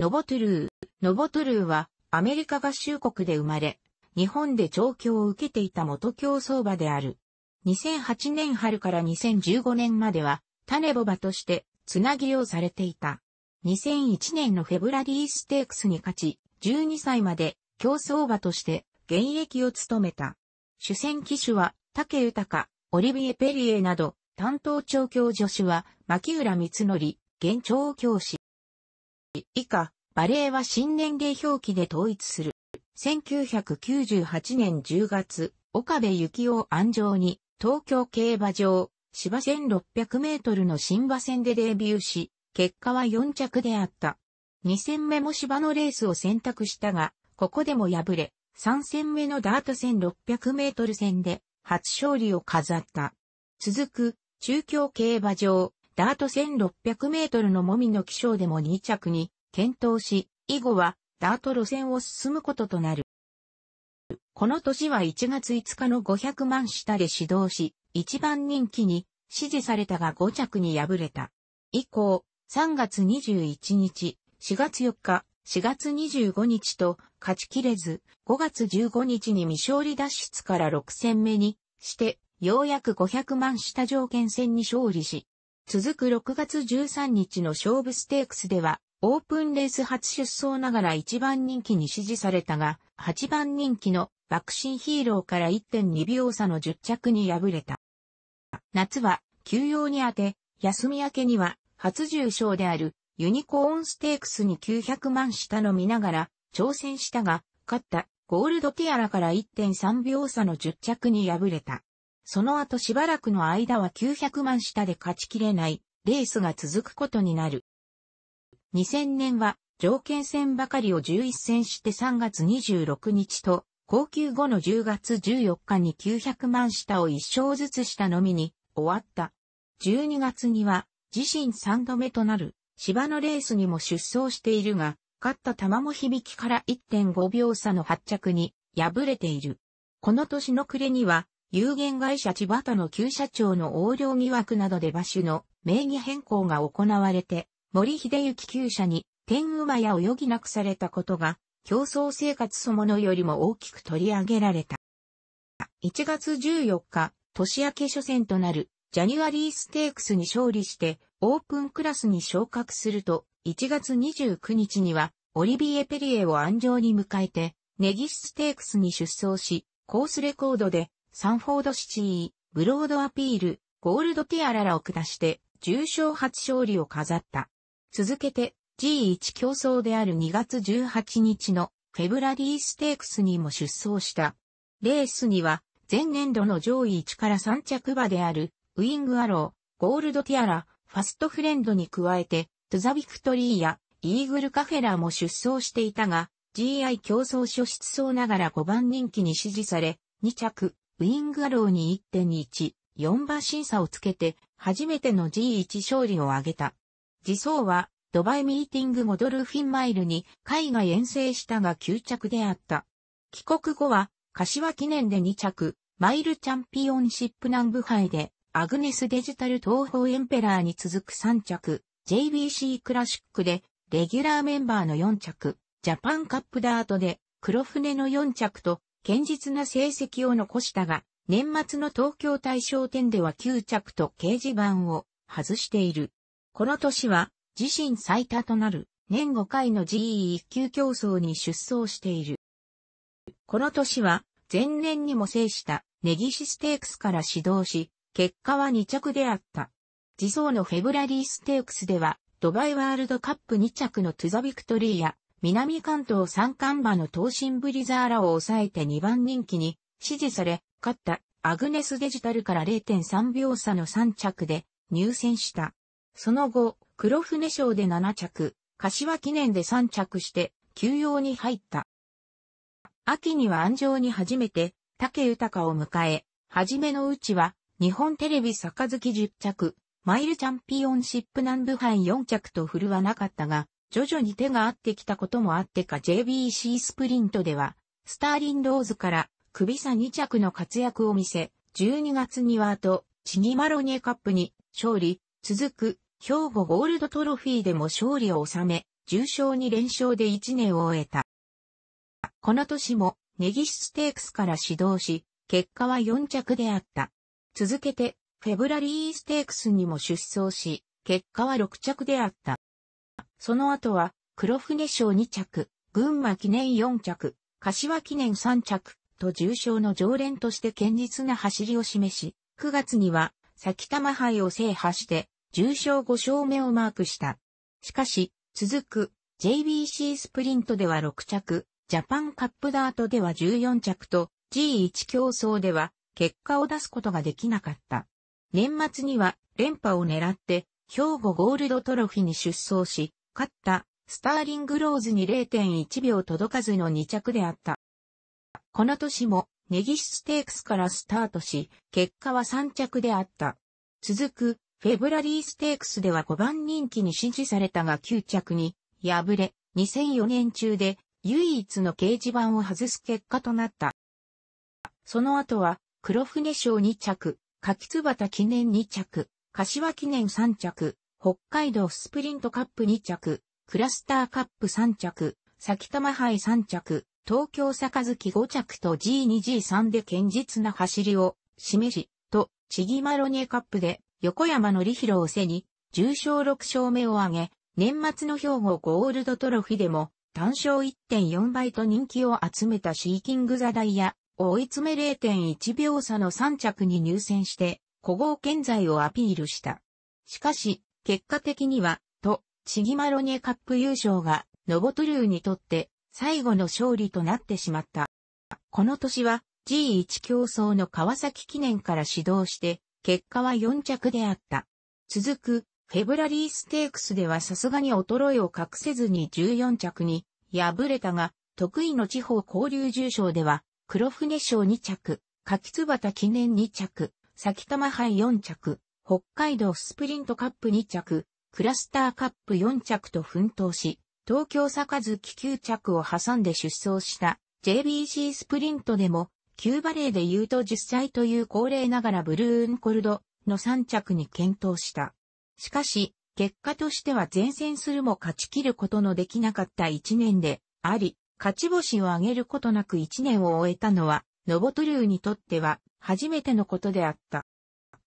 ノボトゥルー。ノボトゥルーは、アメリカ合衆国で生まれ、日本で調教を受けていた元競走馬である。2008年春から2015年までは、種ボ馬として、つなぎをされていた。2001年のフェブラリーステークスに勝ち、12歳まで競走馬として現役を務めた。主戦騎手は竹豊、オリビエ・ペリエなど、担当調教助手は牧浦光則、現調教師。以下、バレーは新年齢表記で統一する。1998年10月、岡部幸雄安城に、東京競馬場、芝1600メートルの新馬戦でデビューし、結果は4着であった。2戦目も芝のレースを選択したが、ここでも敗れ、3戦目のダート1600メートル戦で、初勝利を飾った。続く、中京競馬場、ダート1600メートルのもみの気象でも2着に検討し、以後はダート路線を進むこととなる。この年は1月5日の500万下で指導し、一番人気に支持されたが5着に敗れた。以降、3月21日、4月4日、4月25日と勝ちきれず、5月15日に未勝利脱出から6戦目にして、ようやく500万下条件戦に勝利し、続く6月13日の勝負ステークスでは、オープンレース初出走ながら1番人気に支持されたが、8番人気の爆心ヒーローから1.2秒差の10着に敗れた。夏は休養に当て、休み明けには初重賞であるユニコーンステークスに900万下の見ながら挑戦したが、勝ったゴールドティアラから1.3秒差の10着に敗れた。その後しばらくの間は900万下で勝ちきれないレースが続くことになる。2000年は条件戦ばかりを11戦して3月26日と、高級後の10月14日に900万下を1勝ずつしたのみに終わった。12月には自身3度目となる芝のレースにも出走しているが、勝った玉も響きから1.5秒差の発着に敗れている。この年の暮れには有限会社千葉田の旧社長の横領疑惑などで場所の名義変更が行われて、森秀幸旧社に天馬屋を余儀なくされたことが、競争生活そのものよりも大きく取り上げられた。1月14日、年明け初戦となるジャニュアリーステークスに勝利して、オープンクラスに昇格すると、1月29日には、オリビエ・ペリエを安城に迎えて、ネギステークスに出走し、コースレコードで、サンフォードシティ、ブロードアピール、ゴールドティアララを下して、重賞初勝利を飾った。続けて、G1 競争である2月18日のフェブラリーステークスにも出走した。レースには、前年度の上位1から3着馬である、ウィングアロー、ゴールドティアラ、ファストフレンドに加えて、トゥザビクトリーや、イーグルカフェラーも出走していたが、GI 競争初出走ながら5番人気に支持され、2着、ウィングアローに1.1、4馬審査をつけて、初めての G1 勝利を挙げた。自走は、ドバイミーティングモドルフィンマイルに海外遠征したが9着であった。帰国後は、柏記念で2着、マイルチャンピオンシップ南部杯で、アグネスデジタル東方エンペラーに続く3着、JBC クラシックで、レギュラーメンバーの4着、ジャパンカップダートで、黒船の4着と、堅実な成績を残したが、年末の東京大賞展では9着と掲示板を外している。この年は自身最多となる年5回の GE1 級競争に出走している。この年は前年にも制したネギシステークスから始動し、結果は2着であった。自走のフェブラリーステークスではドバイワールドカップ2着のトゥザビクトリーや南関東三冠馬の東進ブリザーラを抑えて2番人気に支持され、勝ったアグネスデジタルから0.3秒差の3着で入選した。その後、黒船賞で7着、柏記念で3着して休養に入った。秋には安城に初めて竹豊を迎え、初めのうちは日本テレビ杯10着、マイルチャンピオンシップ南部杯4着と振るわなかったが、徐々に手が合ってきたこともあってか JBC スプリントでは、スターリンローズから首差2着の活躍を見せ、12月にはあと、チギマロニエカップに勝利、続く、兵庫ゴールドトロフィーでも勝利を収め、重賞に連勝で1年を終えた。この年も、ネギステークスから指導し、結果は4着であった。続けて、フェブラリーステークスにも出走し、結果は6着であった。その後は、黒船賞2着、群馬記念4着、柏記念3着、と重賞の常連として堅実な走りを示し、9月には、先玉杯を制覇して、重賞5勝目をマークした。しかし、続く、JBC スプリントでは6着、ジャパンカップダートでは14着と、G1 競争では、結果を出すことができなかった。年末には、連覇を狙って、兵庫ゴールドトロフィに出走し、勝った、スターリングローズに0.1秒届かずの2着であった。この年も、ネギシステークスからスタートし、結果は3着であった。続く、フェブラリーステークスでは5番人気に支持されたが9着に、敗れ、2004年中で、唯一の掲示板を外す結果となった。その後は、黒船賞2着、柿椿記念2着、柏記念3着、北海道スプリントカップ2着、クラスターカップ3着、先玉杯3着、東京杯5着と G2G3 で堅実な走りを示し、と、チギマロニエカップで横山のりひろを背に、重賞6勝目を挙げ、年末の兵庫ゴールドトロフィでも、単勝1.4倍と人気を集めたシーキングザダイヤ、を追い詰め0.1秒差の3着に入選して、古豪健在をアピールした。しかし、結果的には、と、チギマロニエカップ優勝が、ノボトルーにとって、最後の勝利となってしまった。この年は、G1 競争の川崎記念から始動して、結果は4着であった。続く、フェブラリーステークスではさすがに衰えを隠せずに14着に敗れたが、得意の地方交流重賞では、黒船賞2着、柿椿記念2着、先玉杯4着、北海道スプリントカップ2着、クラスターカップ4着と奮闘し、東京坂月9着を挟んで出走した JBC スプリントでも、9バレーで言うと10歳という高齢ながらブルーンコルドの3着に検討した。しかし、結果としては前線するも勝ち切ることのできなかった1年であり、勝ち星を挙げることなく1年を終えたのは、ノボトルーにとっては初めてのことであった。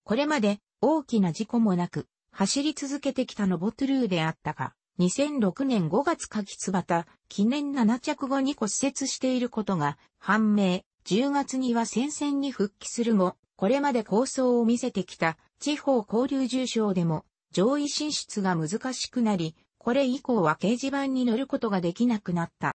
これまで大きな事故もなく、走り続けてきたノボトゥルーであったが、2006年5月柿翼、記念7着後に骨折していることが判明、10月には戦線に復帰するも、これまで構想を見せてきた地方交流重賞でも上位進出が難しくなり、これ以降は掲示板に乗ることができなくなった。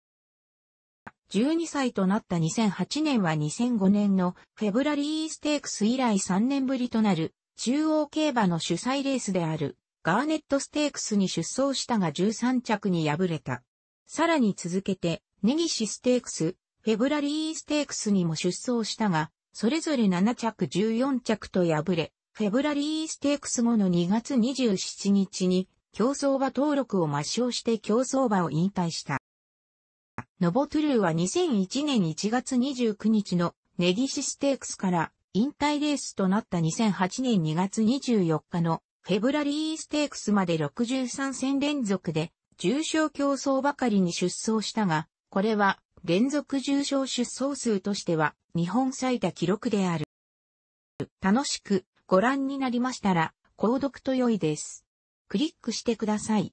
12歳となった2008年は2005年のフェブラリーステークス以来3年ぶりとなる中央競馬の主催レースであるガーネットステークスに出走したが13着に敗れた。さらに続けて、ネギシステークス、フェブラリーステークスにも出走したが、それぞれ7着14着と敗れ、フェブラリーステークス後の2月27日に、競争馬登録を抹消して競争馬を引退した。ノボトゥルーは2001年1月29日のネギシステークスから引退レースとなった2008年2月24日のフェブラリーステークスまで63戦連続で重賞競争ばかりに出走したが、これは連続重賞出走数としては日本最多記録である。楽しくご覧になりましたら、購読と良いです。クリックしてください。